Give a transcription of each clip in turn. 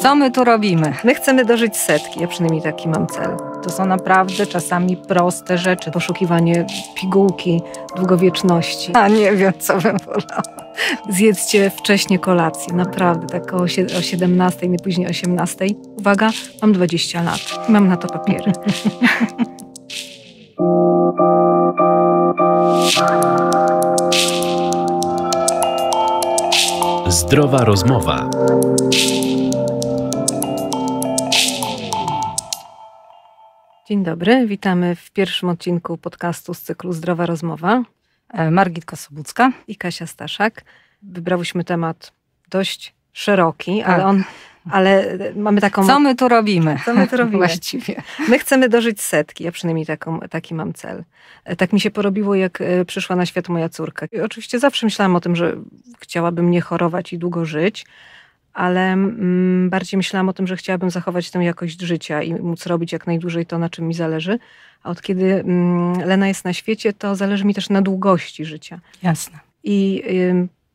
Co my tu robimy? My chcemy dożyć setki, ja przynajmniej taki mam cel. To są naprawdę czasami proste rzeczy, poszukiwanie pigułki długowieczności. A nie wiem, co bym wolała. Zjedzcie wcześniej kolację, naprawdę, tak o, o 17, nie później 18. Uwaga, mam 20 lat i mam na to papiery. Thank you. Zdrowa rozmowa. Dzień dobry, witamy w pierwszym odcinku podcastu z cyklu Zdrowa Rozmowa. E, Margit Kosobucka i Kasia Staszak. Wybrałyśmy temat dość szeroki, tak. ale on ale mamy taką... Co my tu robimy? Co my tu robimy? Właściwie. My chcemy dożyć setki, ja przynajmniej taką, taki mam cel. E, tak mi się porobiło, jak e, przyszła na świat moja córka. I oczywiście zawsze myślałam o tym, że chciałabym nie chorować i długo żyć, ale mm, bardziej myślałam o tym, że chciałabym zachować tę jakość życia i móc robić jak najdłużej to, na czym mi zależy. A od kiedy mm, Lena jest na świecie, to zależy mi też na długości życia. Jasne. I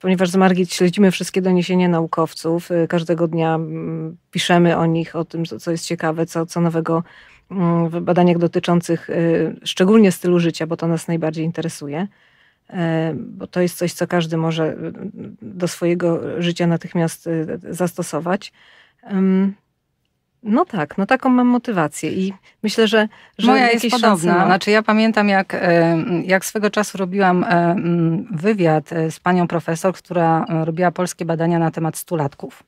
ponieważ z Margit śledzimy wszystkie doniesienia naukowców, y, każdego dnia mm, piszemy o nich, o tym, co jest ciekawe, co, co nowego mm, w badaniach dotyczących y, szczególnie stylu życia, bo to nas najbardziej interesuje, y, bo to jest coś, co każdy może do swojego życia natychmiast zastosować. No tak, no taką mam motywację i myślę, że... że Moja jest podobna. Szanse... Znaczy ja pamiętam, jak, jak swego czasu robiłam wywiad e, z panią profesor, która e, robiła polskie badania na temat stulatków.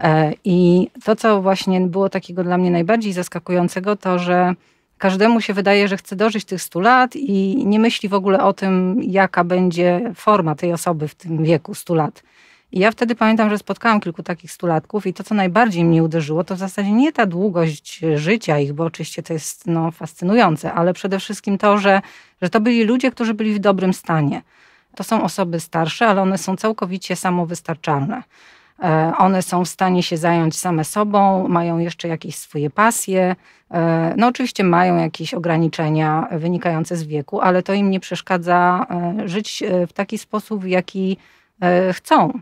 E, I to, co właśnie było takiego dla mnie najbardziej zaskakującego, to że każdemu się wydaje, że chce dożyć tych 100 lat i nie myśli w ogóle o tym, jaka będzie forma tej osoby w tym wieku 100 lat. I ja wtedy pamiętam, że spotkałam kilku takich stulatków i to, co najbardziej mnie uderzyło, to w zasadzie nie ta długość życia ich, bo oczywiście to jest no, fascynujące, ale przede wszystkim to, że, że to byli ludzie, którzy byli w dobrym stanie. To są osoby starsze, ale one są całkowicie samowystarczalne. E, one są w stanie się zająć same sobą, mają jeszcze jakieś swoje pasje. E, no, oczywiście mają jakieś ograniczenia wynikające z wieku, ale to im nie przeszkadza e, żyć w taki sposób, w jaki chcą.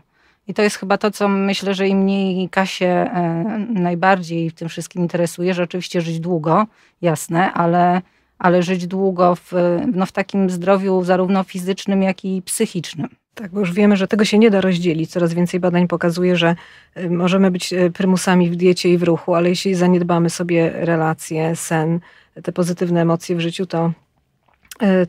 I to jest chyba to, co myślę, że i mnie i Kasię e, najbardziej w tym wszystkim interesuje, że oczywiście żyć długo, jasne, ale, ale żyć długo w, no, w takim zdrowiu zarówno fizycznym, jak i psychicznym. Tak, bo już wiemy, że tego się nie da rozdzielić. Coraz więcej badań pokazuje, że e, możemy być e, prymusami w diecie i w ruchu, ale jeśli zaniedbamy sobie relacje, sen, te pozytywne emocje w życiu, to,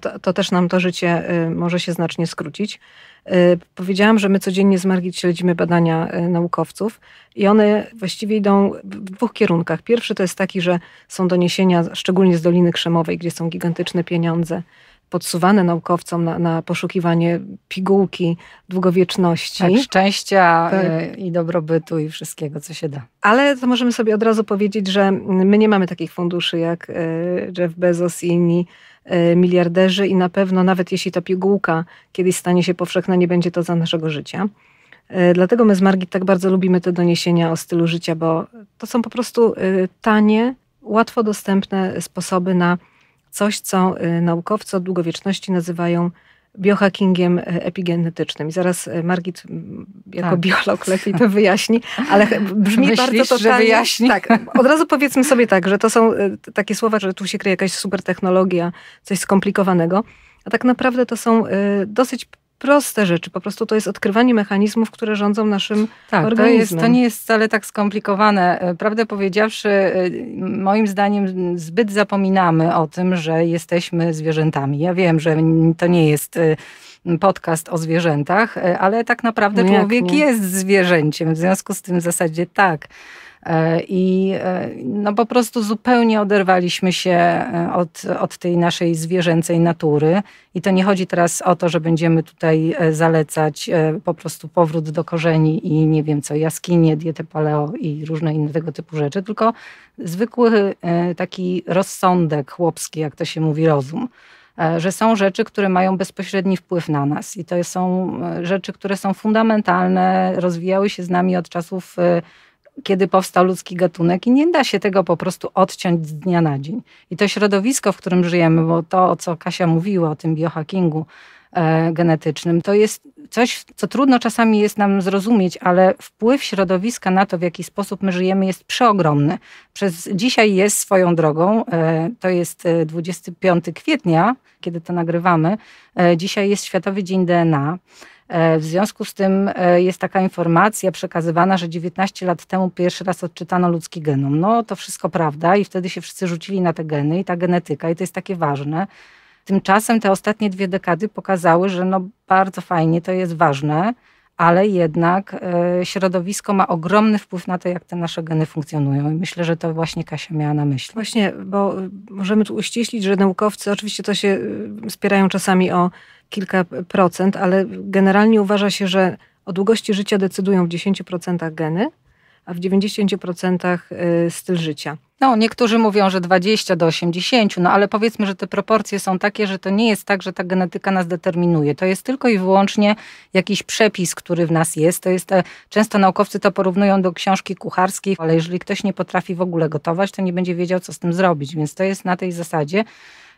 to, to też nam to życie może się znacznie skrócić. Y, powiedziałam, że my codziennie z Margit śledzimy badania y, naukowców i one właściwie idą w dwóch kierunkach. Pierwszy to jest taki, że są doniesienia, szczególnie z Doliny Krzemowej, gdzie są gigantyczne pieniądze podsuwane naukowcom na, na poszukiwanie pigułki długowieczności. Tak, szczęścia tak. E, i dobrobytu i wszystkiego, co się da. Ale to możemy sobie od razu powiedzieć, że my nie mamy takich funduszy jak e, Jeff Bezos i inni e, miliarderzy i na pewno nawet jeśli ta pigułka kiedyś stanie się powszechna, nie będzie to za naszego życia. Dlatego my z Margit tak bardzo lubimy te doniesienia o stylu życia, bo to są po prostu tanie, łatwo dostępne sposoby na coś, co y, naukowcy od długowieczności nazywają biohackingiem e, epigenetycznym. I zaraz e, Margit jako tak. biolog lepiej to wyjaśni, ale brzmi Myślisz, bardzo to że wyjaśni? Tak, od razu powiedzmy sobie tak, że to są e, takie słowa, że tu się kryje jakaś super technologia, coś skomplikowanego, a tak naprawdę to są dosyć proste rzeczy. Po prostu to jest odkrywanie mechanizmów, które rządzą naszym tak, organizmem. To, to nie jest wcale tak skomplikowane. E, prawdę powiedziawszy, e, moim zdaniem zbyt zapominamy o tym, że jesteśmy zwierzętami. Ja wiem, że to nie jest e, podcast o zwierzętach, ale tak naprawdę no człowiek jest zwierzęciem. W związku z tym w zasadzie tak E, I e, no po prostu zupełnie oderwaliśmy się e, od, od tej naszej zwierzęcej natury. I to nie chodzi teraz o to, że będziemy tutaj zalecać po prostu powrót do korzeni i nie wiem co, jaskinie, dietę paleo i różne inne tego typu rzeczy, tylko zwykły taki rozsądek chłopski, jak to się mówi, rozum że są rzeczy, które mają bezpośredni wpływ na nas i to są rzeczy, które są fundamentalne, rozwijały się z nami od czasów kiedy powstał ludzki gatunek i nie da się tego po prostu odciąć z dnia na dzień. I to środowisko, w którym żyjemy, bo to, co Kasia mówiła o tym biohackingu e, genetycznym, to jest coś, co trudno czasami jest nam zrozumieć, ale wpływ środowiska na to, w jaki sposób my żyjemy, jest przeogromny. Przez dzisiaj jest swoją drogą, e, to jest 25 e, kwietnia, kiedy to nagrywamy, e, dzisiaj jest Światowy Dzień DNA. E, w związku z tym e, jest taka informacja przekazywana, że 19 lat temu pierwszy raz odczytano ludzki genom. No to wszystko prawda i wtedy się wszyscy rzucili na te geny i ta genetyka i to jest takie ważne. Tymczasem te ostatnie dwie dekady pokazały, że no bardzo fajnie to jest ważne, ale jednak e, środowisko ma ogromny wpływ na to, jak te nasze geny funkcjonują. I myślę, że to właśnie Kasia miała na myśli. Właśnie, bo e, możemy tu uściślić, że naukowcy oczywiście to się e, spierają czasami o kilka procent, ale generalnie uważa się, że o długości życia decydują w 10% geny, a w 90% y, styl życia. No, niektórzy mówią, że 20 do 80, no ale powiedzmy, że te proporcje są takie, że to nie jest tak, że ta genetyka nas determinuje. To jest tylko i wyłącznie jakiś przepis, który w nas jest. To jest e, często naukowcy to porównują do książki kucharskiej, ale jeżeli ktoś nie potrafi w ogóle gotować, to nie będzie wiedział, co z tym zrobić. Więc to jest na tej zasadzie.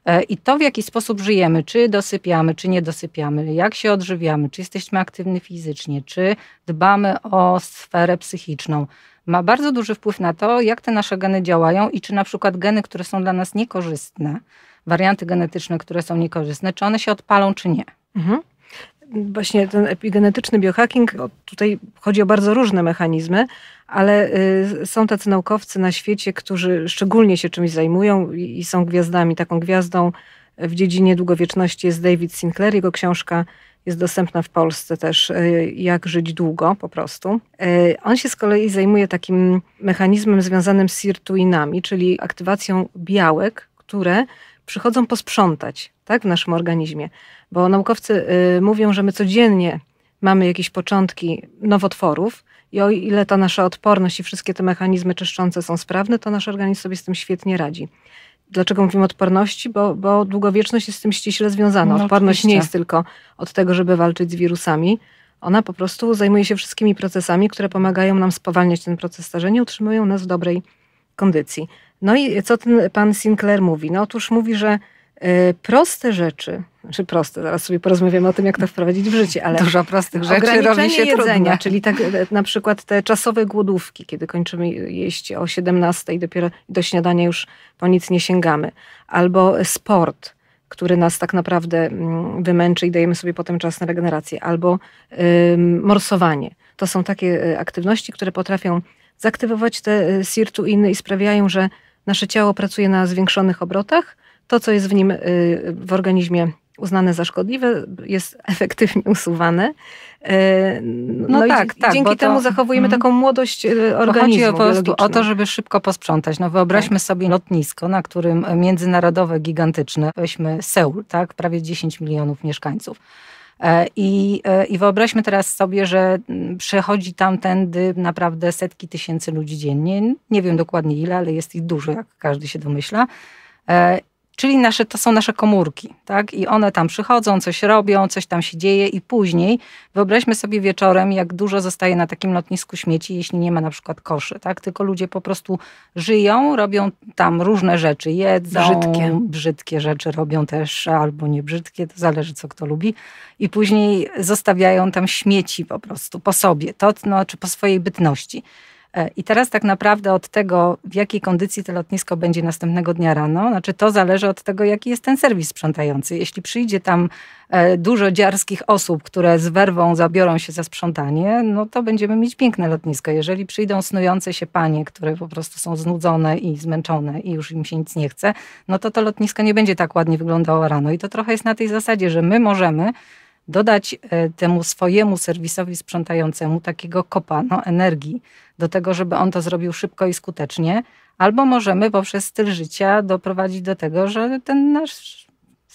E, I to, w jaki sposób żyjemy, czy dosypiamy, czy nie dosypiamy, jak się odżywiamy, czy jesteśmy aktywni fizycznie, czy dbamy o sferę psychiczną, ma bardzo duży wpływ na to, jak te nasze geny działają i czy na przykład geny, które są dla nas niekorzystne, warianty genetyczne, które są niekorzystne, czy one się odpalą, czy nie. Mhm właśnie ten epigenetyczny biohacking, tutaj chodzi o bardzo różne mechanizmy, ale y, są tacy naukowcy na świecie, którzy szczególnie się czymś zajmują i są gwiazdami. Taką gwiazdą w dziedzinie długowieczności jest David Sinclair, jego książka jest dostępna w Polsce też, y, jak żyć długo po prostu. Y, on się z kolei zajmuje takim mechanizmem związanym z sirtuinami, czyli aktywacją białek, które przychodzą posprzątać tak, w naszym organizmie. Bo naukowcy y, mówią, że my codziennie mamy jakieś początki nowotworów i o ile ta nasza odporność i wszystkie te mechanizmy czyszczące są sprawne, to nasz organizm sobie z tym świetnie radzi. Dlaczego mówimy odporności? Bo, bo długowieczność jest z tym ściśle związana. No, odporność oczywiście. nie jest tylko od tego, żeby walczyć z wirusami. Ona po prostu zajmuje się wszystkimi procesami, które pomagają nam spowalniać ten proces starzenia, utrzymują nas w dobrej kondycji. No i co ten pan Sinclair mówi? No otóż mówi, że e, proste rzeczy, znaczy proste, zaraz sobie porozmawiamy o tym, jak to wprowadzić w życie, ale dużo prostych rzeczy robi się jedzenia, trudne. czyli tak e, na przykład te czasowe głodówki, kiedy kończymy jeść o 17 i dopiero do śniadania już po nic nie sięgamy, albo sport, który nas tak naprawdę mm, wymęczy i dajemy sobie potem czas na regenerację, albo morsowanie. To są takie e, aktywności, które potrafią zaktywować te e, sirtuiny i sprawiają, że nasze ciało pracuje na zwiększonych obrotach. To, co jest w nim e, w organizmie uznane za szkodliwe, jest efektywnie usuwane. E, no, no tak, tak. Dzięki temu to, zachowujemy mm, taką młodość organizmu. Chodzi po prostu o to, żeby szybko posprzątać. No wyobraźmy tak. sobie lotnisko, na którym międzynarodowe, gigantyczne, weźmy Seul, tak, prawie 10 milionów mieszkańców E, I, e, I wyobraźmy teraz sobie, że mm, przechodzi tamtędy naprawdę setki tysięcy ludzi dziennie. Nie wiem dokładnie ile, ale jest ich dużo, jak każdy się domyśla. E, czyli nasze, to są nasze komórki, tak? I one tam przychodzą, coś robią, coś tam się dzieje i później wyobraźmy sobie wieczorem, jak dużo zostaje na takim lotnisku śmieci, jeśli nie ma na przykład koszy, tak? Tylko ludzie po prostu żyją, robią tam różne rzeczy, jedzą, brzydkie, brzydkie rzeczy robią też, albo niebrzydkie, to zależy co kto lubi i później zostawiają tam śmieci po prostu po sobie, to, no, czy po swojej bytności. E, I teraz tak naprawdę od tego, w jakiej kondycji to lotnisko będzie następnego dnia rano, znaczy to zależy od tego, jaki jest ten serwis sprzątający. Jeśli przyjdzie tam e, dużo dziarskich osób, które z werwą zabiorą się za sprzątanie, no to będziemy mieć piękne lotnisko. Jeżeli przyjdą snujące się panie, które po prostu są znudzone i zmęczone i już im się nic nie chce, no to to lotnisko nie będzie tak ładnie wyglądało rano. I to trochę jest na tej zasadzie, że my możemy dodać e, temu swojemu serwisowi sprzątającemu takiego kopa no, energii do tego, żeby on to zrobił szybko i skutecznie, albo możemy poprzez styl życia doprowadzić do tego, że ten nasz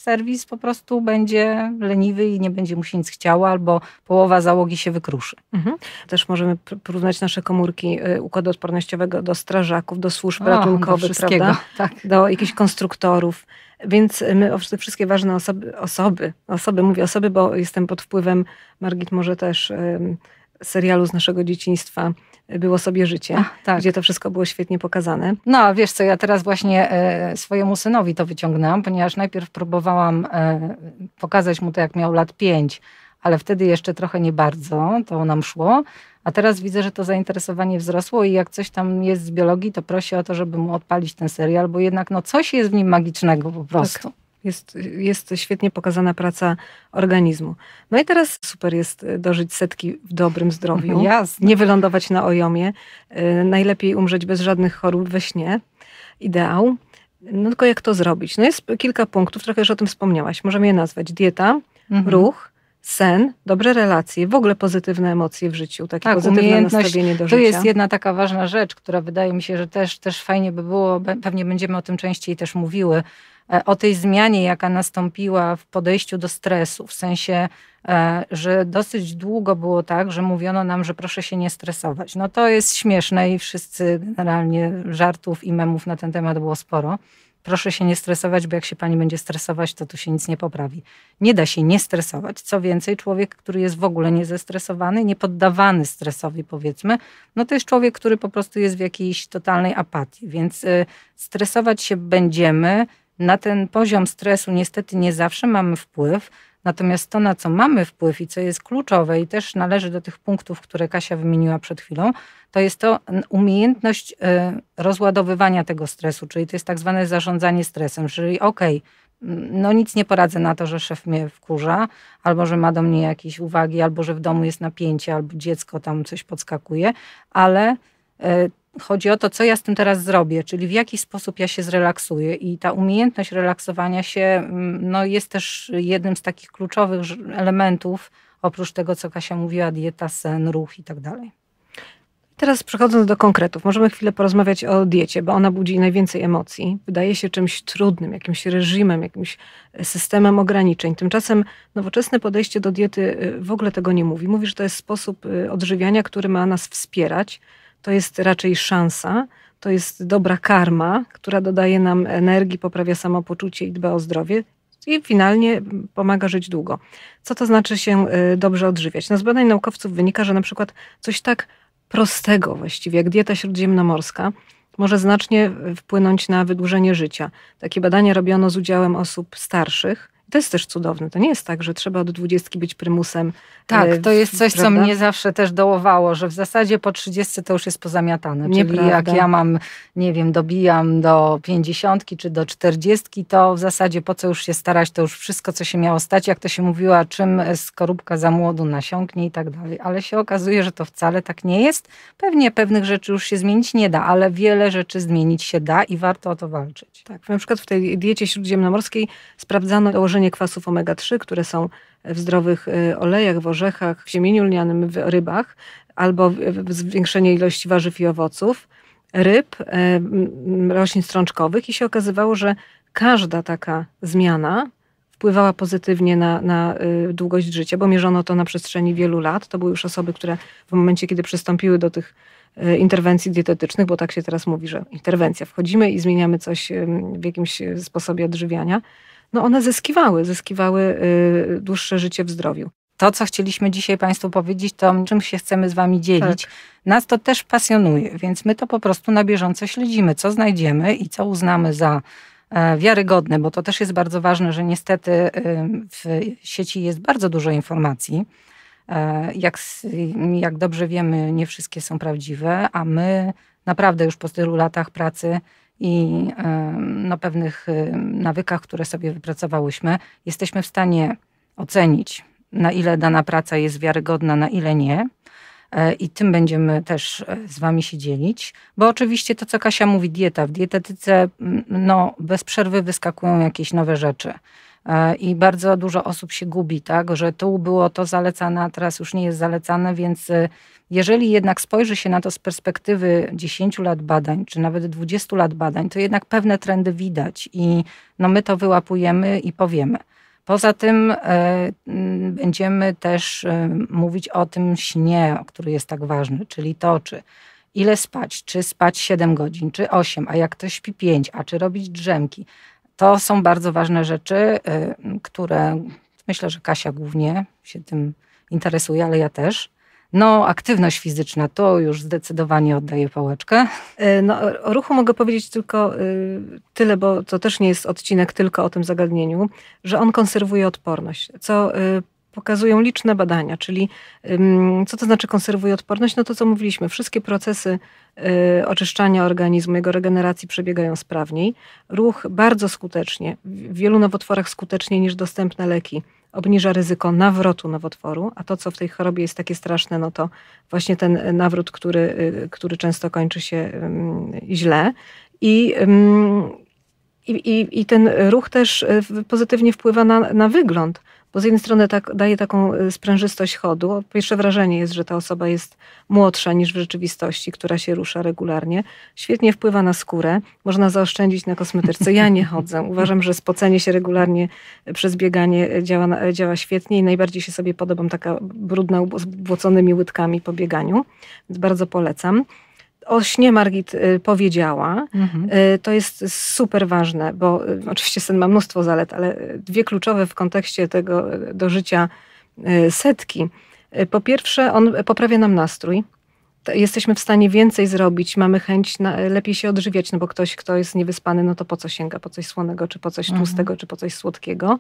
serwis po prostu będzie leniwy i nie będzie mu się nic chciało, albo połowa załogi się wykruszy. Mhm. Też możemy porównać nasze komórki y, układu odpornościowego do strażaków, do służb o, ratunkowych, do prawda? Tak. Do jakichś konstruktorów. Więc y, my o te wszystkie ważne osoby, osoby, osoby, mówię osoby, bo jestem pod wpływem, Margit może też, serialu z naszego dzieciństwa, było sobie życie, Ach, tak. gdzie to wszystko było świetnie pokazane. No a wiesz co, ja teraz właśnie e, swojemu synowi to wyciągnęłam, ponieważ najpierw próbowałam e, pokazać mu to, jak miał lat pięć, ale wtedy jeszcze trochę nie bardzo to nam szło. A teraz widzę, że to zainteresowanie wzrosło i jak coś tam jest z biologii, to prosi o to, żeby mu odpalić ten serial, bo jednak no coś jest w nim magicznego po prostu. Tak. Jest, jest świetnie pokazana praca organizmu. No i teraz super jest e, dożyć setki w dobrym zdrowiu, mhm, Jasne. nie wylądować na ojomie, e, najlepiej umrzeć bez żadnych chorób we śnie. Ideał. No tylko jak to zrobić? No jest kilka punktów, trochę już o tym wspomniałaś. Możemy je nazwać dieta, mhm. ruch, sen, dobre relacje, w ogóle pozytywne emocje w życiu, takie tak, pozytywne nastawienie do życia. To jest jedna taka ważna rzecz, która wydaje mi się, że też, też fajnie by było, pewnie będziemy o tym częściej też mówiły, e, o tej zmianie, jaka nastąpiła w podejściu do stresu, w sensie, e, że dosyć długo było tak, że mówiono nam, że proszę się nie stresować. No to jest śmieszne i wszyscy generalnie żartów i memów na ten temat było sporo proszę się nie stresować, bo jak się pani będzie stresować, to tu się nic nie poprawi. Nie da się nie stresować. Co więcej, człowiek, który jest w ogóle niezestresowany, niepoddawany stresowi, powiedzmy, no to jest człowiek, który po prostu jest w jakiejś totalnej apatii. Więc y, stresować się będziemy. Na ten poziom stresu niestety nie zawsze mamy wpływ Natomiast to, na co mamy wpływ i co jest kluczowe i też należy do tych punktów, które Kasia wymieniła przed chwilą, to jest to umiejętność y, rozładowywania tego stresu, czyli to jest tak zwane zarządzanie stresem, czyli okej, okay, no nic nie poradzę na to, że szef mnie wkurza, albo że ma do mnie jakieś uwagi, albo że w domu jest napięcie, albo dziecko tam coś podskakuje, ale y, chodzi o to, co ja z tym teraz zrobię, czyli w jaki sposób ja się zrelaksuję. I ta umiejętność relaksowania się mm, no, jest też jednym z takich kluczowych elementów, oprócz tego, co Kasia mówiła, dieta, sen, ruch i tak dalej. Teraz przechodząc do konkretów, możemy chwilę porozmawiać o diecie, bo ona budzi najwięcej emocji. Wydaje się czymś trudnym, jakimś reżimem, jakimś e, systemem ograniczeń. Tymczasem nowoczesne podejście do diety e, w ogóle tego nie mówi. Mówi, że to jest sposób e, odżywiania, który ma nas wspierać, to jest raczej szansa, to jest dobra karma, która dodaje nam energii, poprawia samopoczucie i dba o zdrowie i finalnie pomaga żyć długo. Co to znaczy się y, dobrze odżywiać? No z badań naukowców wynika, że na przykład coś tak prostego właściwie, jak dieta śródziemnomorska, może znacznie wpłynąć na wydłużenie życia. Takie badania robiono z udziałem osób starszych to jest też cudowne. To nie jest tak, że trzeba do dwudziestki być prymusem. E, tak, to jest coś, prawda? co mnie zawsze też dołowało, że w zasadzie po trzydziestce to już jest pozamiatane. Czyli Nieprawda. jak ja mam, nie wiem, dobijam do pięćdziesiątki czy do czterdziestki, to w zasadzie po co już się starać, to już wszystko, co się miało stać, jak to się mówiła, czym e, skorupka za młodu nasiąknie i tak dalej. Ale się okazuje, że to wcale tak nie jest. Pewnie pewnych rzeczy już się zmienić nie da, ale wiele rzeczy zmienić się da i warto o to walczyć. Tak, na przykład w tej diecie śródziemnomorskiej sprawdzano założenie założenie kwasów omega-3, które są w zdrowych y, olejach, w orzechach, w ziemieniu lnianym, w rybach, albo zwiększenie ilości warzyw i owoców, ryb, y, roślin strączkowych i się okazywało, że każda taka zmiana wpływała pozytywnie na, na, y, długość życia, bo mierzono to na przestrzeni wielu lat. To były już osoby, które w momencie, kiedy przystąpiły do tych interwencji dietetycznych, bo tak się teraz mówi, że interwencja, wchodzimy i zmieniamy coś w jakimś sposobie odżywiania no one zyskiwały, zyskiwały y, dłuższe życie w zdrowiu. To, co chcieliśmy dzisiaj Państwu powiedzieć, to czym się chcemy z Wami dzielić, tak. nas to też pasjonuje, więc my to po prostu na bieżąco śledzimy, co znajdziemy i co uznamy za e, wiarygodne, bo to też jest bardzo ważne, że niestety w sieci jest bardzo dużo informacji. E, jak, jak dobrze wiemy, nie wszystkie są prawdziwe, a my naprawdę już po tylu latach pracy i na pewnych nawykach, które sobie wypracowałyśmy, jesteśmy w stanie ocenić, na ile dana praca jest wiarygodna, na ile nie. E, I tym będziemy też e, z Wami się dzielić, bo oczywiście to, co Kasia mówi, dieta. W dietetyce no, bez przerwy wyskakują jakieś nowe rzeczy. E, i bardzo dużo osób się gubi, tak, że tu było to zalecane, a teraz już nie jest zalecane, więc e, jeżeli jednak spojrzy się na to z perspektywy 10 lat badań, czy nawet 20 lat badań, to jednak pewne trendy widać i no my to wyłapujemy i powiemy. Poza tym e, będziemy też mówić o tym śnie, który jest tak ważny, czyli to, czy ile spać, czy spać 7 godzin, czy 8, a jak ktoś śpi 5, a czy robić drzemki. To są bardzo ważne rzeczy, y, które myślę, że Kasia głównie się tym interesuje, ale ja też. No, aktywność fizyczna to już zdecydowanie oddaje pałeczkę. Y, no, o ruchu mogę powiedzieć tylko y, tyle, bo to też nie jest odcinek tylko o tym zagadnieniu, że on konserwuje odporność, co pokazują liczne badania, czyli co to znaczy konserwuje odporność? No to co mówiliśmy, wszystkie procesy y, oczyszczania organizmu, jego regeneracji przebiegają sprawniej. Ruch bardzo skutecznie, w wielu nowotworach skuteczniej niż dostępne leki obniża ryzyko nawrotu nowotworu, a to, co w tej chorobie jest takie straszne, no to właśnie ten y, nawrót, który, y, który często kończy się źle. I, i, I ten ruch też pozytywnie wpływa na, na wygląd. Bo z jednej strony tak, daje taką y, sprężystość chodu. Pierwsze wrażenie jest, że ta osoba jest młodsza niż w rzeczywistości, która się rusza regularnie. Świetnie wpływa na skórę. Można zaoszczędzić na kosmetyce. Ja nie chodzę. Uważam, że spocenie się regularnie przez bieganie e, działa, e, działa świetnie i najbardziej się sobie podobam taka brudna z błoconymi łydkami po bieganiu. Więc bardzo polecam o śnie Margit y, powiedziała. Mhm. Y, to jest super ważne, bo y, oczywiście sen ma mnóstwo zalet, ale dwie kluczowe w kontekście tego do życia setki. Po pierwsze, on poprawia nam nastrój jesteśmy w stanie więcej zrobić, mamy chęć na, lepiej się odżywiać, no bo ktoś, kto jest niewyspany, no to po co sięga? Po coś słonego, czy po coś mhm. tłustego, czy po coś słodkiego.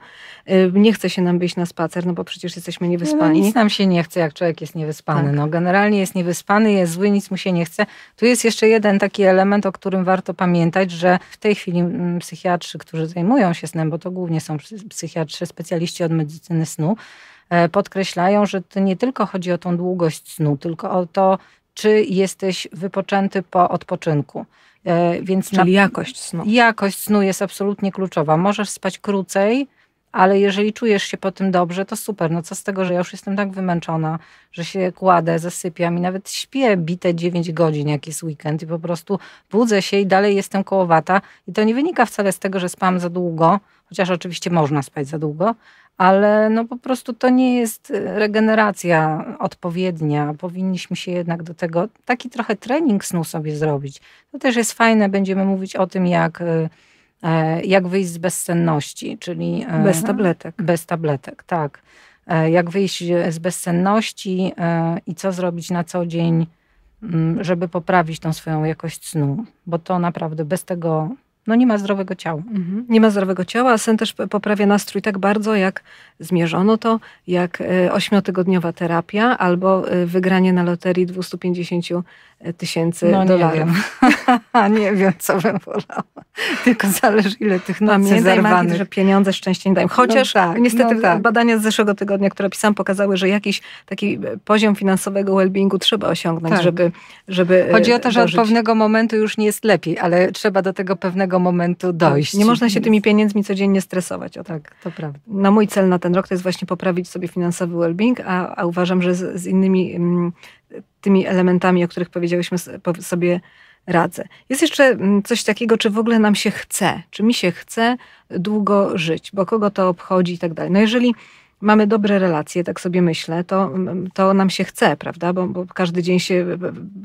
Y, nie chce się nam wyjść na spacer, no bo przecież jesteśmy no niewyspani. No, nic nam się nie chce, jak człowiek jest niewyspany. Tak. No, generalnie jest niewyspany, jest zły, nic mu się nie chce. Tu jest jeszcze jeden taki element, o którym warto pamiętać, że w tej chwili mm, psychiatrzy, którzy zajmują się snem, bo to głównie są psychiatrzy, specjaliści od medycyny snu, e, podkreślają, że to nie tylko chodzi o tą długość snu, tylko o to, czy jesteś wypoczęty po odpoczynku. E, więc Czyli na... jakość snu. Jakość snu jest absolutnie kluczowa. Możesz spać krócej, ale jeżeli czujesz się po tym dobrze, to super. No co z tego, że ja już jestem tak wymęczona, że się kładę, zasypiam i nawet śpię bite 9 godzin, jak jest weekend i po prostu budzę się i dalej jestem kołowata. I to nie wynika wcale z tego, że spałam za długo, chociaż oczywiście można spać za długo, ale no po prostu to nie jest y, regeneracja odpowiednia. Powinniśmy się jednak do tego, taki trochę trening snu sobie zrobić. To też jest fajne, będziemy mówić o tym, jak, y, e, jak wyjść z bezsenności, czyli... E, bez tabletek. Bez tabletek, tak. E, jak wyjść z bezsenności i co zrobić na co dzień, mm, żeby poprawić tą swoją jakość snu, bo to naprawdę bez tego no nie ma zdrowego ciała. Mhm. Nie ma zdrowego ciała, a sen też poprawia nastrój tak bardzo, jak zmierzono to, jak e, ośmiotygodniowa terapia albo e, wygranie na loterii 250 tysięcy no, nie dolarów. Wiem. nie wiem, co bym wolała. Tylko zależy, ile tych no, nocy Pamiętaj, zerwanych. Margit, że pieniądze szczęście nie dają. No Chociaż tak, no tak, niestety no tak. badania z zeszłego tygodnia, które pisałam, pokazały, że jakiś taki e, poziom finansowego wellbeingu trzeba osiągnąć, tak. żeby, żeby e, Chodzi o to, że od pewnego momentu już nie jest lepiej, ale trzeba do tego pewnego momentu tak. dojść. nie można się tymi pieniędzmi codziennie stresować. O tak. tak, to prawda. No mój cel na ten rok to jest właśnie poprawić sobie finansowy wellbeing, a, a uważam, że z, z innymi mm, tymi elementami, o których powiedzieliśmy sobie radzę. Jest jeszcze mm, coś takiego, czy w ogóle nam się chce, czy mi się chce długo żyć, bo kogo to obchodzi i tak dalej. No jeżeli mamy dobre relacje, tak sobie myślę, to, mm, to nam się chce, prawda? Bo, bo każdy dzień się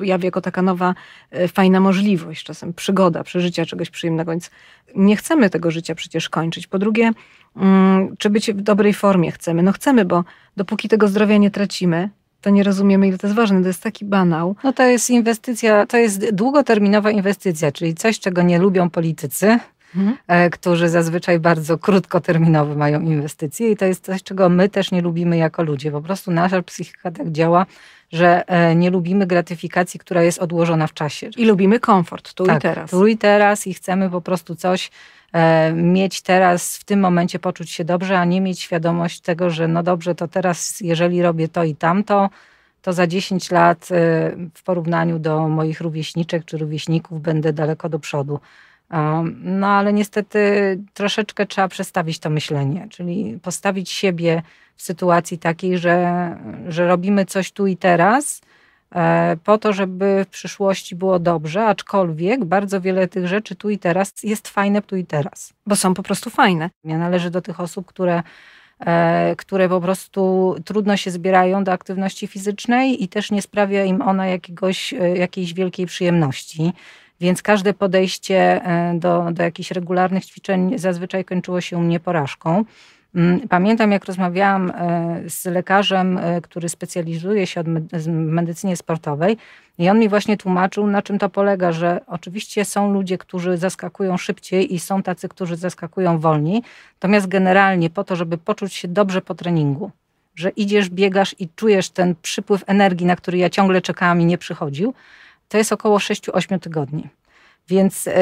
jawi jako taka nowa, e, fajna możliwość, czasem przygoda, przeżycia czegoś przyjemnego, więc nie chcemy tego życia przecież kończyć. Po drugie, mm, czy być w dobrej formie chcemy? No chcemy, bo dopóki tego zdrowia nie tracimy, to nie rozumiemy, ile to jest ważne. To jest taki banał. No to jest inwestycja, to jest długoterminowa inwestycja, czyli coś, czego nie lubią politycy, mhm. E, którzy zazwyczaj bardzo krótkoterminowo mają inwestycje i to jest coś, czego my też nie lubimy jako ludzie. Po prostu nasza psychika tak działa, że e, nie lubimy gratyfikacji, która jest odłożona w czasie. I lubimy komfort tu tak, i teraz. Tu i teraz i chcemy po prostu coś e, mieć teraz, w tym momencie poczuć się dobrze, a nie mieć świadomość tego, że no dobrze, to teraz jeżeli robię to i tamto, to za 10 lat w porównaniu do moich rówieśniczek czy rówieśników będę daleko do przodu. No ale niestety troszeczkę trzeba przestawić to myślenie, czyli postawić siebie w sytuacji takiej, że, że robimy coś tu i teraz, e, po to, żeby w przyszłości było dobrze, aczkolwiek bardzo wiele tych rzeczy tu i teraz jest fajne tu i teraz, bo są po prostu fajne. Ja należę do tych osób, które, e, które po prostu trudno się zbierają do aktywności fizycznej i też nie sprawia im ona jakiegoś, e, jakiejś wielkiej przyjemności. Więc każde podejście e, do, do jakichś regularnych ćwiczeń zazwyczaj kończyło się u mnie porażką. Mm, pamiętam, jak rozmawiałam e, z lekarzem, e, który specjalizuje się w medycynie sportowej, i on mi właśnie tłumaczył, na czym to polega, że oczywiście są ludzie, którzy zaskakują szybciej i są tacy, którzy zaskakują wolniej. Natomiast generalnie po to, żeby poczuć się dobrze po treningu, że idziesz, biegasz i czujesz ten przypływ energii, na który ja ciągle czekałam i nie przychodził, to jest około 6-8 tygodni. Więc e,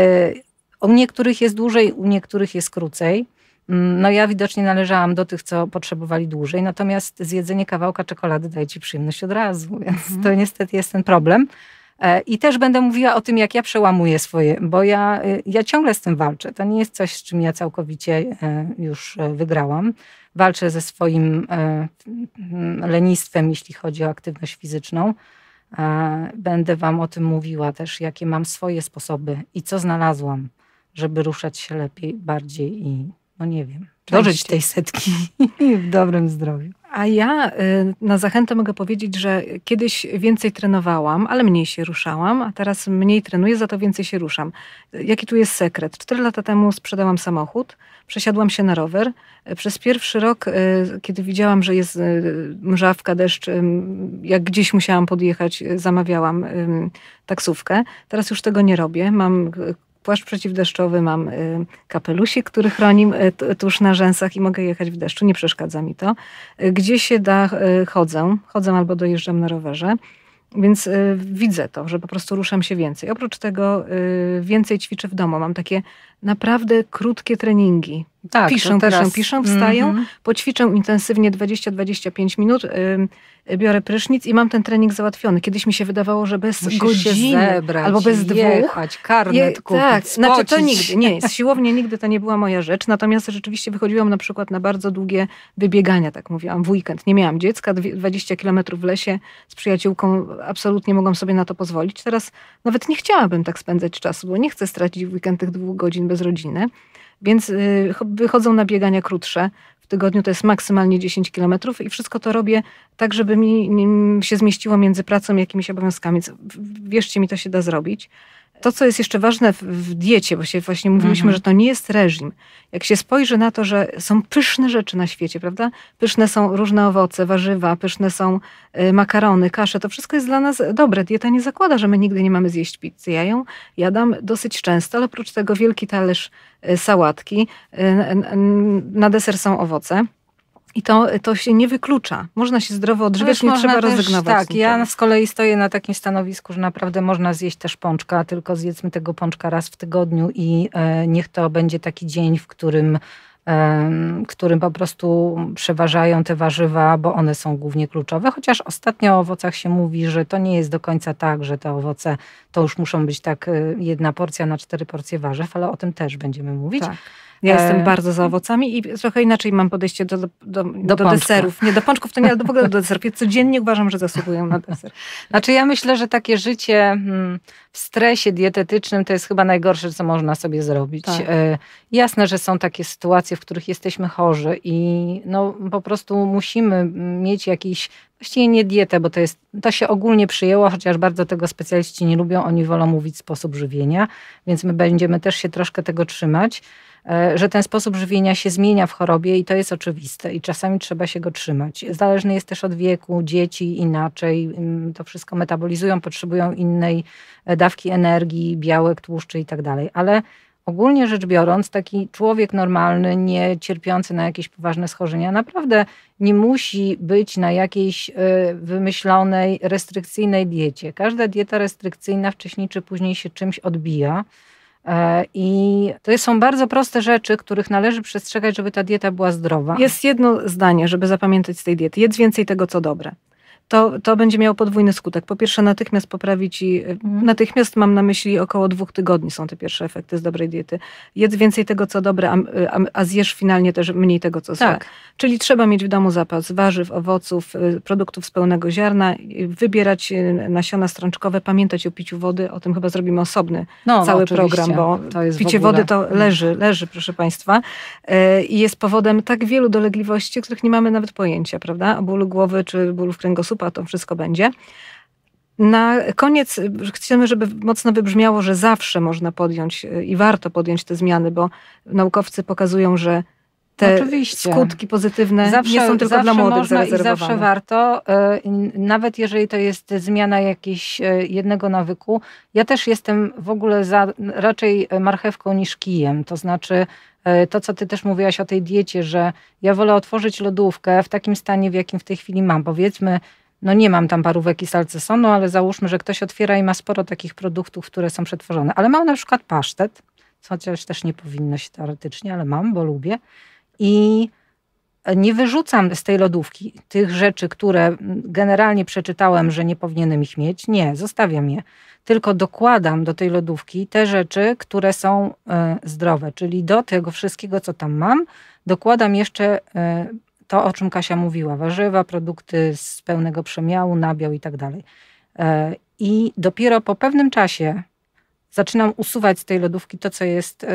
u niektórych jest dłużej, u niektórych jest krócej. Mm, no ja widocznie należałam do tych, co potrzebowali dłużej, natomiast zjedzenie kawałka czekolady daje ci przyjemność od razu, więc mm. to niestety jest ten problem. E, I też będę mówiła o tym, jak ja przełamuję swoje, bo ja, e, ja ciągle z tym walczę. To nie jest coś, z czym ja całkowicie już wygrałam. Walczę ze swoim lenistwem, jeśli chodzi o aktywność fizyczną. Będę Wam o tym mówiła też, jakie mam swoje sposoby i co znalazłam, żeby ruszać się lepiej, bardziej i no nie wiem, dożyć tej setki w dobrym zdrowiu. A ja y, na zachętę mogę powiedzieć, że kiedyś więcej trenowałam, ale mniej się ruszałam, a teraz mniej trenuję, za to więcej się ruszam. Jaki tu jest sekret? Cztery lata temu sprzedałam samochód, przesiadłam się na rower. Przez pierwszy rok, y, kiedy widziałam, że jest y, mrzawka, deszcz, jak gdzieś musiałam podjechać, zamawiałam taksówkę. Teraz już tego nie robię. Mam płaszcz przeciwdeszczowy, mam y, kapelusik, który chroni y, tuż na rzęsach i mogę jechać w deszczu, nie przeszkadza mi to. Y, gdzie się da, chodzę, chodzę albo dojeżdżam na rowerze. Więc widzę to, że po prostu ruszam się więcej. Oprócz tego więcej ćwiczę w domu. Mam takie naprawdę krótkie treningi. Tak, piszą, teraz... piszą, piszą, wstają, mm -hmm. poćwiczę intensywnie 20-25 minut biorę prysznic i mam ten trening załatwiony. Kiedyś mi się wydawało, że bez Musisz godziny zebrać, albo bez dwóch. Jechać, karnet je, kupić, Tak, spocić. znaczy to nigdy, nie, siłownie nigdy to nie była moja rzecz, natomiast rzeczywiście wychodziłam na przykład na bardzo długie wybiegania, tak mówiłam, w weekend. Nie miałam dziecka, 20 kilometrów w lesie z przyjaciółką, absolutnie mogłam sobie na to pozwolić. Teraz nawet nie chciałabym tak spędzać czasu, bo nie chcę stracić w weekend tych dwóch godzin bez rodziny. Więc y, wychodzą na biegania krótsze tygodniu to jest maksymalnie 10 km i wszystko to robię tak, żeby mi się zmieściło między pracą i jakimiś obowiązkami. Wierzcie mi, to się da zrobić. To, co jest jeszcze ważne w, diecie, bo się właśnie mówiliśmy, mhm. że to nie jest reżim. Jak się spojrzy na to, że są pyszne rzeczy na świecie, prawda? Pyszne są różne owoce, warzywa, pyszne są y, makarony, kasze, to wszystko jest dla nas dobre. Dieta nie zakłada, że my nigdy nie mamy zjeść pizzy. Ja ją jadam dosyć często, ale oprócz tego wielki talerz y, sałatki, y, na deser są owoce. I to, to się nie wyklucza. Można się zdrowo odżywiać, no nie trzeba też, rezygnować. Tak, ja z kolei stoję na takim stanowisku, że naprawdę można zjeść też pączka, tylko zjedzmy tego pączka raz w tygodniu i e, niech to będzie taki dzień, w którym którym po prostu przeważają te warzywa, bo one są głównie kluczowe. Chociaż ostatnio o owocach się mówi, że to nie jest do końca tak, że te owoce to już muszą być tak e, jedna porcja na cztery porcje warzyw, ale o tym też będziemy mówić. Tak. Ja jestem e, bardzo za mhm. owocami i trochę inaczej mam podejście do, do, do, do, deserów. Nie, do pączków to nie, ale do, w ogóle do deserów. Ja codziennie uważam, że zasługują na deser. Znaczy ja myślę, że takie życie hmm, w stresie dietetycznym to jest chyba najgorsze, co można sobie zrobić. Tak. E, jasne, że są takie sytuacje, w których jesteśmy chorzy i no, po prostu musimy mieć jakiś właściwie nie dietę, bo to, jest, to się ogólnie przyjęło, chociaż bardzo tego specjaliści nie lubią, oni wolą mówić sposób żywienia, więc my będziemy też się troszkę tego trzymać, e, że ten sposób żywienia się zmienia w chorobie i to jest oczywiste i czasami trzeba się go trzymać. Zależny jest też od wieku, dzieci inaczej, mm, to wszystko metabolizują, potrzebują innej e, dawki energii, białek, tłuszczy i tak dalej, ale ogólnie rzecz biorąc, taki człowiek normalny, nie cierpiący na jakieś poważne schorzenia, naprawdę nie musi być na jakiejś y, wymyślonej, restrykcyjnej diecie. Każda dieta restrykcyjna wcześniej czy później się czymś odbija. E, I to są bardzo proste rzeczy, których należy przestrzegać, żeby ta dieta była zdrowa. Jest jedno zdanie, żeby zapamiętać z tej diety. Jedz więcej tego, co dobre to, to będzie miało podwójny skutek. Po pierwsze, natychmiast poprawić i e, mhm. natychmiast mam na myśli około dwóch tygodni są te pierwsze efekty z dobrej diety. Jedz więcej tego, co dobre, a, e, a, a zjesz finalnie też mniej tego, co złe. Tak. Czyli trzeba mieć w domu zapas warzyw, owoców, e, produktów z pełnego ziarna, wybierać nasiona strączkowe, pamiętać o piciu wody, o tym chyba zrobimy osobny no, no cały no, program, bo picie wody to leży, leży, proszę Państwa, i jest powodem tak wielu dolegliwości, o których nie mamy nawet pojęcia, prawda? O bólu głowy czy bólu w chyba to wszystko będzie. Na koniec chcemy, żeby mocno wybrzmiało, że zawsze można podjąć y, i warto podjąć te zmiany, bo naukowcy pokazują, że te Oczywiście. skutki pozytywne zawsze, nie są tylko dla młodych można i zawsze warto, y, nawet jeżeli to jest zmiana jakiegoś y, jednego nawyku. Ja też jestem w ogóle za, raczej marchewką niż kijem, to znaczy to, co ty też mówiłaś o tej diecie, że ja wolę otworzyć lodówkę w takim stanie, w jakim w tej chwili mam. Powiedzmy no nie mam tam parówek i salcesonu, ale załóżmy, że ktoś otwiera i ma sporo takich produktów, które są przetworzone. Ale mam na przykład pasztet, chociaż też nie powinno się teoretycznie, ale mam, bo lubię. I nie wyrzucam z tej lodówki tych rzeczy, które generalnie przeczytałem, że nie powinienem ich mieć. Nie, zostawiam je. Tylko dokładam do tej lodówki te rzeczy, które są e, zdrowe. Czyli do tego wszystkiego, co tam mam, dokładam jeszcze e, to, o czym Kasia mówiła, warzywa, produkty z pełnego przemiału, nabiał i tak dalej. E, I dopiero po pewnym czasie zaczynam usuwać z tej lodówki to, co jest, e,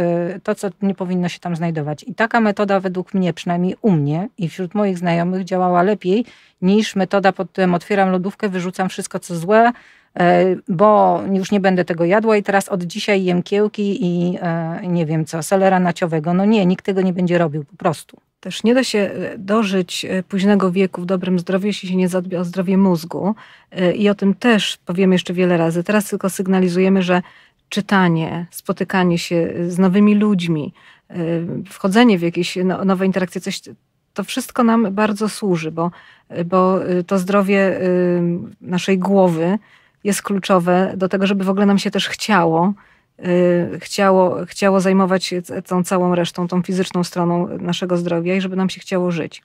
to, co nie powinno się tam znajdować. I taka metoda według mnie, przynajmniej u mnie i wśród moich znajomych działała lepiej niż metoda pod którą otwieram lodówkę, wyrzucam wszystko, co złe, E, bo już nie będę tego jadła i teraz od dzisiaj jem kiełki i e, nie wiem co, selera naciowego. No nie, nikt tego nie będzie robił po prostu. Też nie da się e, dożyć późnego wieku w dobrym zdrowiu, jeśli się nie zadbie o zdrowie mózgu. I o tym też powiem jeszcze wiele razy. Teraz tylko sygnalizujemy, że czytanie, spotykanie się z nowymi ludźmi, wchodzenie w jakieś no, nowe interakcje, coś, to wszystko nam bardzo służy, bo, bo to zdrowie naszej głowy jest kluczowe do tego, żeby w ogóle nam się też chciało, y, chciało, chciało zajmować tą całą resztą, tą fizyczną stroną naszego zdrowia i żeby nam się chciało żyć.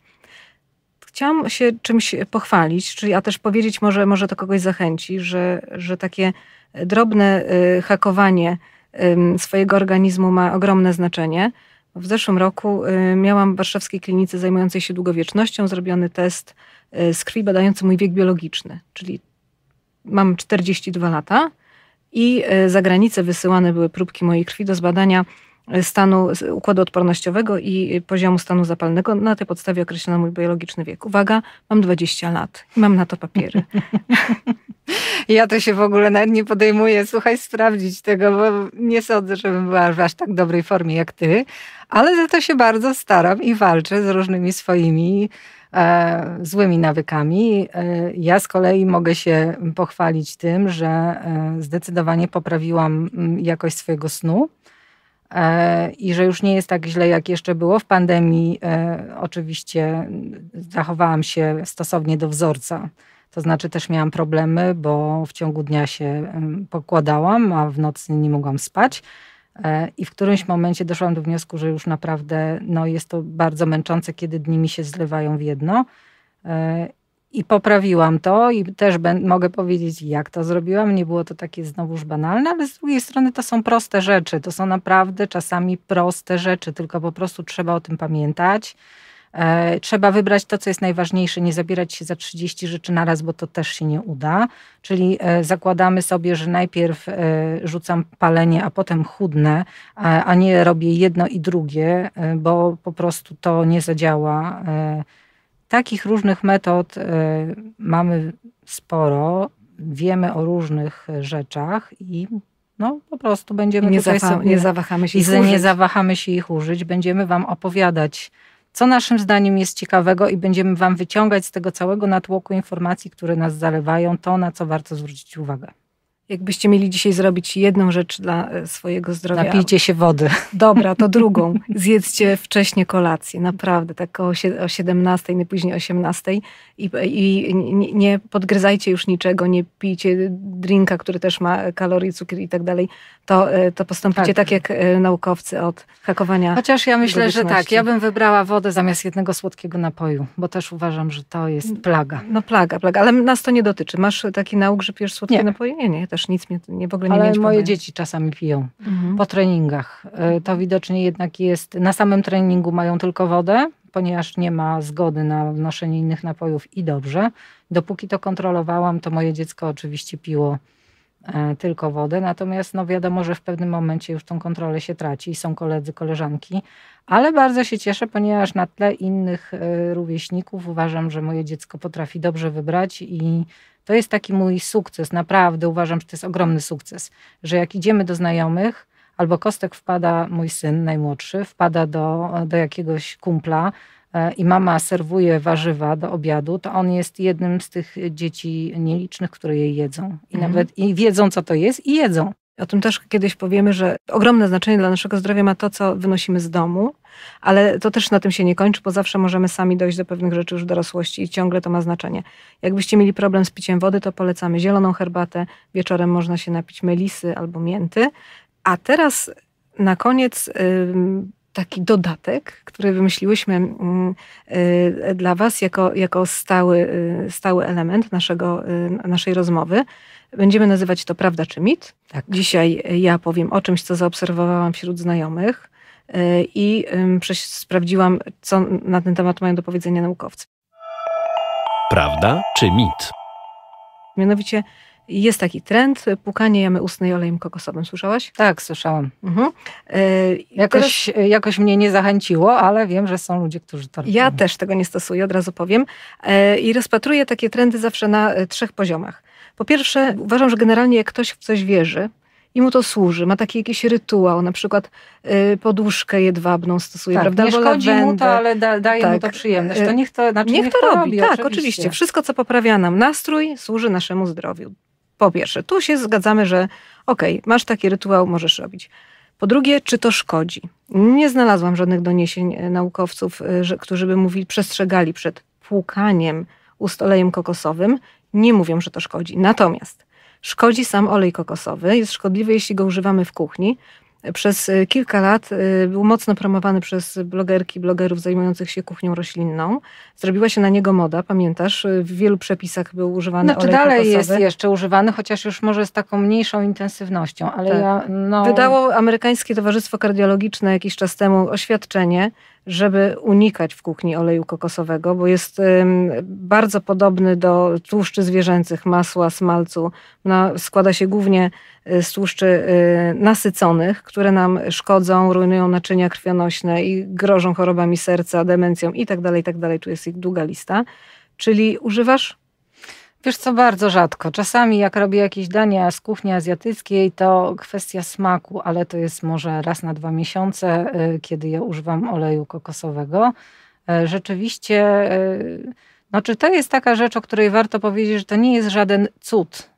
Chciałam się czymś pochwalić, czyli, a też powiedzieć, może, może to kogoś zachęci, że, że takie drobne y, hakowanie swojego organizmu ma ogromne znaczenie. W zeszłym roku y, miałam w warszawskiej klinice zajmującej się długowiecznością zrobiony test z krwi badający mój wiek biologiczny, czyli mam 42 lata i e, za granicę wysyłane były próbki mojej krwi do zbadania e, stanu układu odpornościowego i e, poziomu stanu zapalnego. Na tej podstawie określono mój biologiczny wiek. Uwaga, mam 20 lat i mam na to papiery. Ja to się w ogóle nawet nie podejmuję, słuchaj, sprawdzić tego, bo nie sądzę, żebym była w aż tak dobrej formie jak ty, ale za to się bardzo staram i walczę z różnymi swoimi E, złymi nawykami. E, ja z kolei mogę się pochwalić tym, że e, zdecydowanie poprawiłam mm, jakość swojego snu i że już nie jest tak źle, jak jeszcze było w pandemii. Oczywiście mm, zachowałam się stosownie do wzorca. To znaczy też miałam problemy, bo w ciągu dnia się mm, pokładałam, a w nocy nie mogłam spać. E, I w którymś momencie doszłam do wniosku, że już naprawdę no, jest to bardzo męczące, kiedy dni mi się zlewają w jedno. E, I poprawiłam to i też ben, mogę powiedzieć, jak to zrobiłam. Nie było to takie znowuż banalne, ale z drugiej strony to są proste rzeczy. To są naprawdę czasami proste rzeczy, tylko po prostu trzeba o tym pamiętać. E, trzeba wybrać to, co jest najważniejsze, nie zabierać się za 30 rzeczy na raz, bo to też się nie uda. Czyli e, zakładamy sobie, że najpierw e, rzucam palenie, a potem chudnę, a nie robię jedno i drugie, bo po prostu to nie zadziała. Takich różnych metod mamy sporo, wiemy o różnych rzeczach i no po prostu będziemy I nie, zawa- nie zawahamy się i użyć. nie zawahamy się ich użyć. Będziemy wam opowiadać co naszym zdaniem jest ciekawego i będziemy Wam wyciągać z tego całego natłoku informacji, które nas zalewają, to na co warto zwrócić uwagę. Jakbyście mieli dzisiaj zrobić jedną rzecz dla e, swojego zdrowia. Napijcie się wody. Dobra, to drugą. Zjedzcie wcześnie kolację, naprawdę, tak o 17, najpóźniej 18 i, i nie podgryzajcie już niczego, nie pijcie drinka, który też ma kalorii, cukier i tak dalej. To, e, to postąpicie tak. tak jak e, naukowcy od hakowania. Chociaż ja myślę, że tak, ja bym wybrała wodę zamiast jednego słodkiego napoju, bo też uważam, że to jest plaga. No plaga, plaga, ale nas to nie dotyczy. Masz taki nauk, że pijesz słodkie nie. napoje? Nie, nie, też też nic mnie nie, w ogóle nie Ale moje dzieci czasami piją mhm. po treningach. E, to widocznie jednak jest, na samym treningu mają tylko wodę, ponieważ nie ma zgody na noszenie innych napojów i dobrze. Dopóki to kontrolowałam, to moje dziecko oczywiście piło E, tylko wodę, natomiast no wiadomo, że w pewnym momencie już tą kontrolę się traci i są koledzy, koleżanki, ale bardzo się cieszę, ponieważ na tle innych e, rówieśników uważam, że moje dziecko potrafi dobrze wybrać i to jest taki mój sukces, naprawdę uważam, że to jest ogromny sukces, że jak idziemy do znajomych, albo Kostek wpada, mój syn najmłodszy, wpada do, do jakiegoś kumpla, E, i mama serwuje warzywa do obiadu, to on jest jednym z tych dzieci nielicznych, które je jedzą. I mhm. nawet i wiedzą, co to jest, i jedzą. O tym też kiedyś powiemy, że ogromne znaczenie dla naszego zdrowia ma to, co wynosimy z domu, ale to też na tym się nie kończy, bo zawsze możemy sami dojść do pewnych rzeczy już w dorosłości i ciągle to ma znaczenie. Jakbyście mieli problem z piciem wody, to polecamy zieloną herbatę, wieczorem można się napić melisy albo mięty. A teraz na koniec. Yy, taki dodatek, który wymyśliłyśmy mm, y, dla Was jako, jako stały, y, stały element naszego, y, naszej rozmowy. Będziemy nazywać to Prawda czy Mit. Tak. Dzisiaj ja powiem o czymś, co zaobserwowałam wśród znajomych i sprawdziłam, co na ten temat mają do powiedzenia naukowcy. Prawda czy mit? Mianowicie jest taki trend, płukanie jamy ustnej olejem kokosowym. Słyszałaś? Tak, słyszałam. Mhm. E, jakoś, teraz... jakoś mnie nie zachęciło, ale wiem, że są ludzie, którzy to robią. Ja też tego nie stosuję, od razu powiem. E, I rozpatruję takie trendy zawsze na e, trzech poziomach. Po pierwsze, uważam, że generalnie jak ktoś w coś wierzy, i mu to służy. Ma taki jakiś rytuał, na przykład y, jedwabną stosuje, tak, prawda? Nie szkodzi lawendę. mu to, ale da, daje tak. mu to przyjemność. To niech to, znaczy niech, niech to, robi. robi. Tak, oczywiście. oczywiście. Wszystko, co poprawia nam nastrój, służy naszemu zdrowiu. Po pierwsze, tu się zgadzamy, że okej, okay, masz taki rytuał, możesz robić. Po drugie, czy to szkodzi? Nie znalazłam żadnych doniesień e, naukowców, e, że, którzy by mówili, przestrzegali przed płukaniem ust olejem kokosowym. Nie mówią, że to szkodzi. Natomiast szkodzi sam olej kokosowy, jest szkodliwy, jeśli go używamy w kuchni, przez y, kilka lat y, był mocno promowany przez blogerki, blogerów zajmujących się kuchnią roślinną. Zrobiła się na niego moda, pamiętasz? Y, w wielu przepisach był używany znaczy, olej dalej kokosowy. jest jeszcze używany, chociaż już może z taką mniejszą intensywnością, ale tak. ja... No... Wydało amerykańskie Towarzystwo Kardiologiczne jakiś czas temu oświadczenie, żeby unikać w kuchni oleju kokosowego, bo jest bardzo podobny do tłuszczy zwierzęcych, masła, smalcu. Ona składa się głównie y, z tłuszczy y, nasyconych, które nam szkodzą, rujnują naczynia krwionośne i grożą chorobami serca, demencją itd., tak itd. Tak tu jest ich długa lista. Czyli używasz Wiesz co, bardzo rzadko. Czasami jak robię jakieś dania z kuchni azjatyckiej, to kwestia smaku, ale to jest może raz na dwa miesiące, y, kiedy ja używam oleju kokosowego. Y, rzeczywiście, y, no czy to jest taka rzecz, o której warto powiedzieć, że to nie jest żaden cud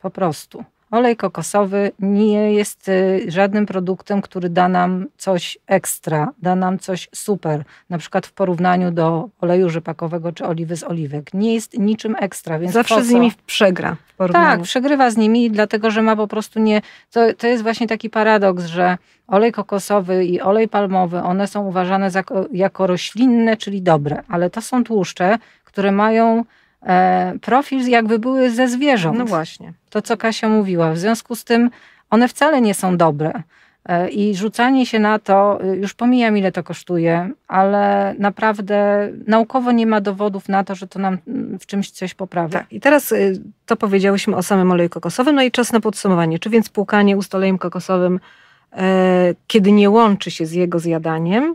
po prostu. Olej kokosowy nie jest y, żadnym produktem, który da nam coś ekstra, da nam coś super, na przykład w porównaniu do oleju rzepakowego czy oliwy z oliwek. Nie jest niczym ekstra, więc zawsze z nimi przegra. tak, przegrywa z nimi, dlatego że ma po prostu nie. To, to jest właśnie taki paradoks, że olej kokosowy i olej palmowy, one są uważane za, jako roślinne, czyli dobre, ale to są tłuszcze, które mają E, profil, jakby były ze zwierząt. No właśnie. To, co Kasia mówiła. W związku z tym one wcale nie są dobre. E, I rzucanie się na to, y, już pomijam ile to kosztuje, ale naprawdę naukowo nie ma dowodów na to, że to nam w czymś coś poprawi. Tak, i teraz y, to powiedziałyśmy o samym oleju kokosowym, no i czas na podsumowanie. Czy więc płukanie ust olejem kokosowym, e, kiedy nie łączy się z jego zjadaniem,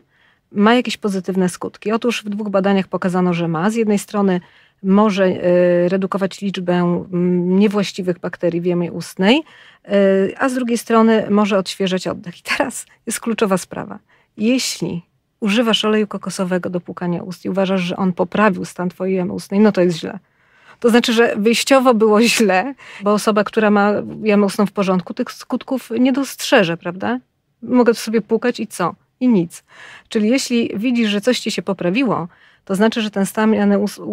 ma jakieś pozytywne skutki? Otóż w dwóch badaniach pokazano, że ma. Z jednej strony może e, redukować liczbę niewłaściwych bakterii w jamie ustnej, e, a z drugiej strony może odświeżać oddech. I teraz jest kluczowa sprawa. Jeśli używasz oleju kokosowego do płukania ust i uważasz, że on poprawił stan twojej jamy ustnej, no to jest źle. To znaczy, że wyjściowo było źle, bo osoba, która ma jamę ustną w porządku, tych skutków nie dostrzeże, prawda? Mogę sobie płukać i co? I nic. Czyli jeśli widzisz, że coś ci się poprawiło, to znaczy, że ten stan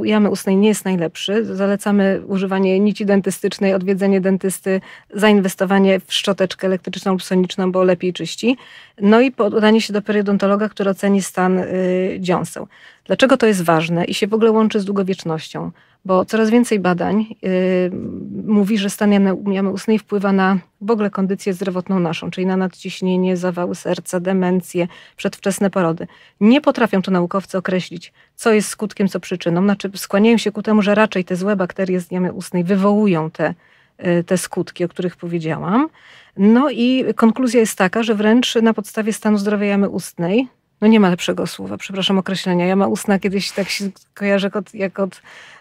jamy ustnej nie jest najlepszy. Zalecamy używanie nici dentystycznej, odwiedzenie dentysty, zainwestowanie w szczoteczkę elektryczną lub soniczną, bo lepiej czyści. No i podanie się do periodontologa, który oceni stan yy, dziąseł. Dlaczego to jest ważne i się w ogóle łączy z długowiecznością? bo coraz więcej badań yy, mówi, że stan jamy ustnej wpływa na w ogóle kondycję zdrowotną naszą, czyli na nadciśnienie, zawały serca, demencję, przedwczesne porody. Nie potrafią to naukowcy określić, co jest skutkiem, co przyczyną. Znaczy skłaniają się ku temu, że raczej te złe bakterie z jamy ustnej wywołują te, yy, te skutki, o których powiedziałam. No i konkluzja jest taka, że wręcz na podstawie stanu zdrowia jamy ustnej no nie ma lepszego słowa, przepraszam, określenia. Ja ma ustna kiedyś tak się kojarzę jak od, jak e, od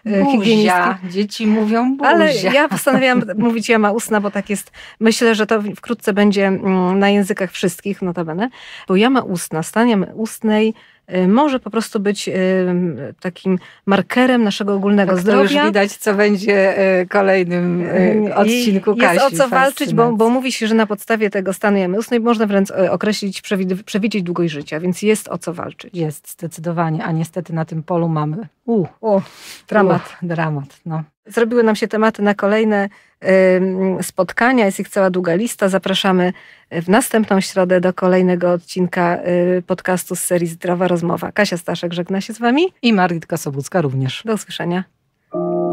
buzia. higienistki. Dzieci mówią buzia. Ale ja postanowiłam mówić ja ma ustna, bo tak jest. Myślę, że to wkrótce będzie mm, na językach wszystkich, notabene. Bo ja ma ustna, staniem ustnej E, może po prostu być e, takim markerem naszego ogólnego tak, zdrowia. To już widać, co będzie e, kolejnym odcinku Kasi. Jest o co walczyć, bo, bo mówi się, że na podstawie tego stanu jamy ustnej można wręcz określić, przewidzieć długość życia, więc jest o co walczyć. Jest, zdecydowanie, a niestety na tym polu mamy. U, dramat. dramat, no. Zrobiły nam się tematy na kolejne spotkania. Jest ich cała długa lista. Zapraszamy w następną środę do kolejnego odcinka y, podcastu z serii Zdrowa Rozmowa. Kasia Staszek żegna się z Wami. I Margit Kasobucka również. Do usłyszenia.